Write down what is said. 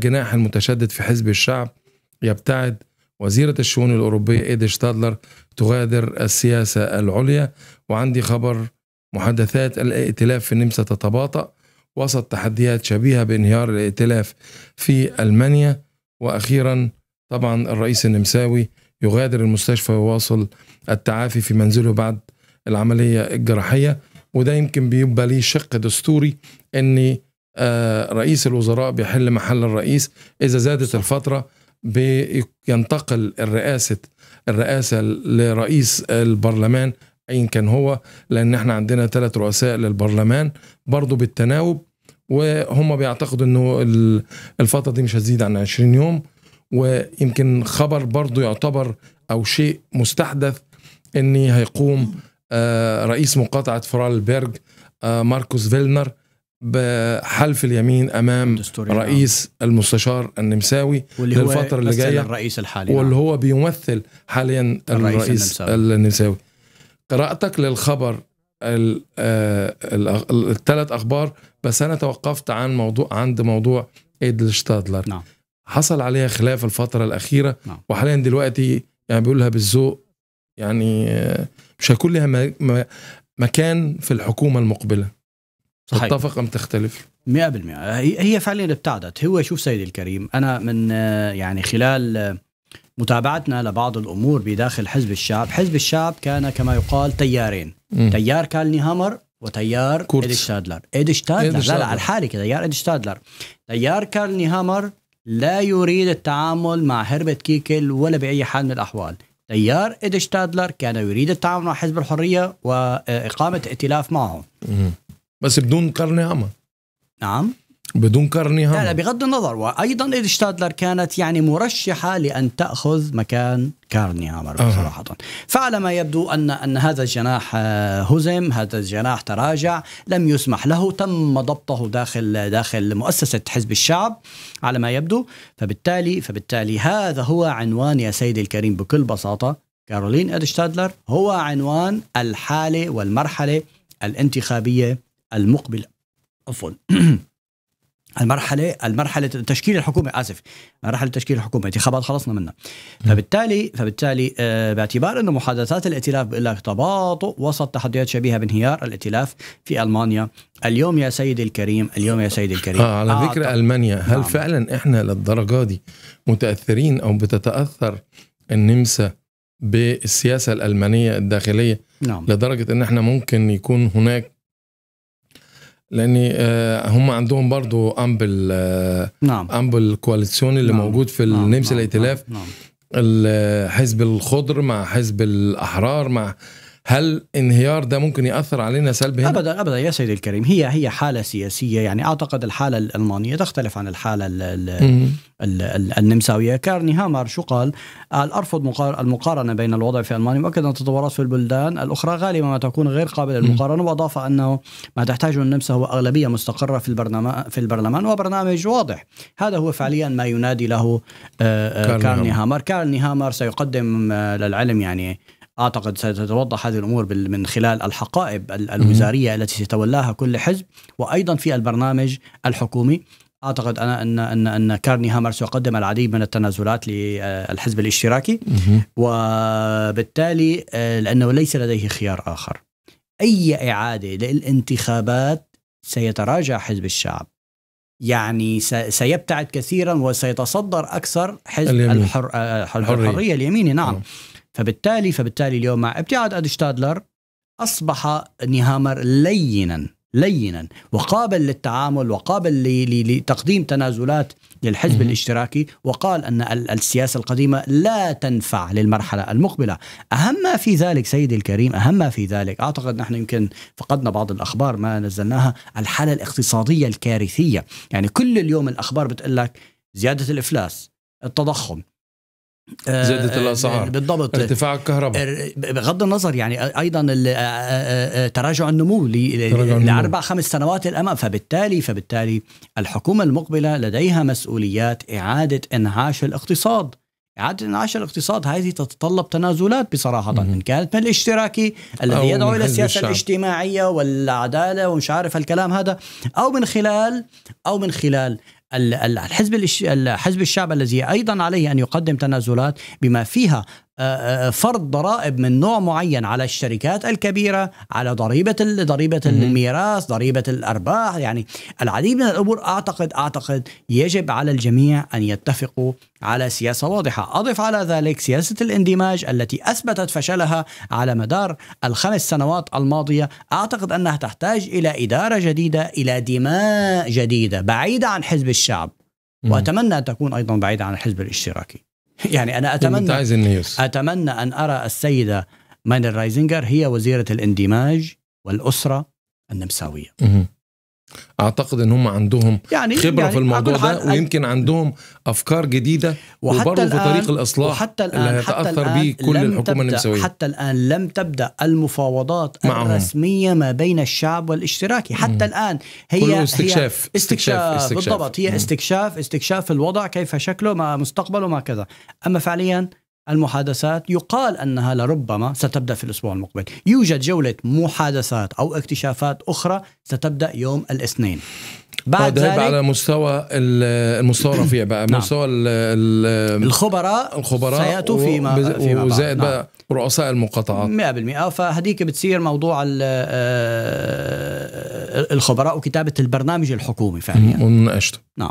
الجناح المتشدد في حزب الشعب يبتعد وزيرة الشؤون الأوروبية إيد شتادلر تغادر السياسة العليا وعندي خبر محادثات الائتلاف في النمسا تتباطأ وسط تحديات شبيهة بانهيار الائتلاف في ألمانيا وأخيرا طبعا الرئيس النمساوي يغادر المستشفى ويواصل التعافي في منزله بعد العملية الجراحية وده يمكن بيبقى ليه شق دستوري أني آه، رئيس الوزراء بيحل محل الرئيس إذا زادت الفترة بينتقل الرئاسة الرئاسة لرئيس البرلمان أيا كان هو لأن احنا عندنا ثلاث رؤساء للبرلمان برضو بالتناوب وهم بيعتقدوا انه الفتره دي مش هتزيد عن 20 يوم ويمكن خبر برضو يعتبر او شيء مستحدث ان هيقوم آه، رئيس مقاطعه فرالبرج آه، ماركوس فيلنر بحلف اليمين امام رئيس نعم. المستشار النمساوي واللي للفتره اللي جايه الرئيس الحالي واللي نعم. هو بيمثل حاليا الرئيس, الرئيس النمساوي قراءتك للخبر آه، الثلاث اخبار بس انا توقفت عن موضوع عند موضوع ايدل شتادلر نعم. حصل عليها خلاف الفتره الاخيره نعم. وحاليا دلوقتي يعني بيقولها بالذوق يعني آه، مش هيكون لها مكان في الحكومه المقبله صحيح. تتفق ام تختلف 100% هي فعليا ابتعدت هو شوف سيدي الكريم انا من آه، يعني خلال آه، متابعتنا لبعض الامور بداخل حزب الشعب حزب الشعب كان كما يقال تيارين م. تيار كالني هامر وتيار كورتس. ايدي شتادلر لا لا على الحاله كده تيار إدشتادلر تيار كالني هامر لا يريد التعامل مع هربت كيكل ولا بأي حال من الأحوال تيار إدشتادلر كان يريد التعامل مع حزب الحرية وإقامة آه، ائتلاف معه بس بدون قرن أعمى نعم بدون قرن أعمى لا, لا بغض النظر وأيضا إيد كانت يعني مرشحة لأن تأخذ مكان كارني هامر آه. صراحة فعلى ما يبدو أن أن هذا الجناح آه، هزم هذا الجناح تراجع لم يسمح له تم ضبطه داخل داخل مؤسسة حزب الشعب على ما يبدو فبالتالي فبالتالي هذا هو عنوان يا سيدي الكريم بكل بساطة كارولين ادشتادلر هو عنوان الحالة والمرحلة الانتخابية المقبلة عفوا المرحلة المرحلة تشكيل الحكومة آسف مرحلة تشكيل الحكومة انتخابات خلصنا منها فبالتالي فبالتالي آه، باعتبار أن محادثات الائتلاف بقول لك تباطؤ وسط تحديات شبيهة بانهيار الائتلاف في ألمانيا اليوم يا سيدي الكريم اليوم يا سيدي الكريم آه على آه، ذكر فكرة آه ألمانيا هل نعم. فعلا إحنا للدرجة دي متأثرين أو بتتأثر النمسا بالسياسة الألمانية الداخلية نعم. لدرجة أن إحنا ممكن يكون هناك لاني آه، هم عندهم برضو امبل آه، نعم امبل كواليسيون اللي نعم. موجود في النمسا نعم. نعم. الائتلاف نعم. نعم. حزب الخضر مع حزب الاحرار مع هل انهيار ده ممكن ياثر علينا سلبا ابدا ابدا يا سيدي الكريم هي هي حاله سياسيه يعني اعتقد الحاله الالمانيه تختلف عن الحاله الـ الـ الـ النمساويه كارني هامر شو قال قال ارفض المقارنه بين الوضع في المانيا مؤكد ان التطورات في البلدان الاخرى غالبا ما تكون غير قابله للمقارنه واضاف انه ما تحتاجه النمسا هو اغلبيه مستقره في البرلمان في البرلمان وبرنامج واضح هذا هو فعليا ما ينادي له آه، آه، كارني هامر كارني هامر سيقدم آه، للعلم يعني اعتقد ستتوضح هذه الامور من خلال الحقائب الوزاريه التي سيتولاها كل حزب وايضا في البرنامج الحكومي اعتقد انا ان ان ان كارني هامر سيقدم العديد من التنازلات للحزب الاشتراكي وبالتالي آه، لانه ليس لديه خيار اخر اي اعاده للانتخابات سيتراجع حزب الشعب يعني سيبتعد كثيرا وسيتصدر اكثر حزب اليمين. الحر... آه، آه، الحريه اليميني نعم, نعم. فبالتالي فبالتالي اليوم مع ابتعاد ادشتادلر اصبح نيهامر لينا لينا وقابل للتعامل وقابل لتقديم تنازلات للحزب الاشتراكي وقال ان السياسه القديمه لا تنفع للمرحله المقبله، اهم ما في ذلك سيدي الكريم اهم ما في ذلك اعتقد نحن يمكن فقدنا بعض الاخبار ما نزلناها الحاله الاقتصاديه الكارثيه، يعني كل اليوم الاخبار بتقول لك زياده الافلاس، التضخم، زادت آه، آه، الاسعار بالضبط ارتفاع الكهرباء بغض النظر يعني ايضا آه، تراجع النمو لاربع خمس سنوات الامام فبالتالي فبالتالي الحكومه المقبله لديها مسؤوليات اعاده انعاش الاقتصاد إعادة إنعاش الاقتصاد هذه تتطلب تنازلات بصراحة م- إن كانت من الاشتراكي الذي يدعو إلى السياسة الاجتماعية والعدالة ومش عارف الكلام هذا أو من خلال أو من خلال الحزب الحزب الشعب الذي ايضا عليه ان يقدم تنازلات بما فيها آه، آه، فرض ضرائب من نوع معين على الشركات الكبيره على ضريبه ضريبه الميراث ضريبه الارباح يعني العديد من الامور اعتقد اعتقد يجب على الجميع ان يتفقوا على سياسه واضحه اضف على ذلك سياسه الاندماج التي اثبتت فشلها على مدار الخمس سنوات الماضيه اعتقد انها تحتاج الى اداره جديده الى دماء جديده بعيده عن حزب الشعب واتمنى ان تكون ايضا بعيده عن الحزب الاشتراكي يعني أنا أتمنى أتمنى أن أرى السيدة مانر رايزنجر هي وزيرة الاندماج والأسرة النمساوية اعتقد ان هم عندهم يعني خبره يعني في الموضوع ده ويمكن عندهم افكار جديده وبرضه في طريق الاصلاح وحتى الان اللي هيتاثر به كل الحكومه النمساويه حتى الان لم تبدا المفاوضات معهم. الرسميه ما بين الشعب والاشتراكي حتى مم. الان هي كله استكشاف. هي استكشاف, استكشاف بالضبط هي استكشاف استكشاف الوضع كيف شكله ما مستقبله ما كذا اما فعليا المحادثات يقال انها لربما ستبدا في الاسبوع المقبل، يوجد جوله محادثات او اكتشافات اخرى ستبدا يوم الاثنين. بعد ذلك على مستوى المستوى الرفيع بقى نعم. مستوى الـ الـ الخبراء الخبراء سياتوا فيما فيما وزائد بقى نعم. رؤساء المقاطعات 100% فهذيك بتصير موضوع آه، آه، الخبراء وكتابه البرنامج الحكومي فعليا ونناقشته نعم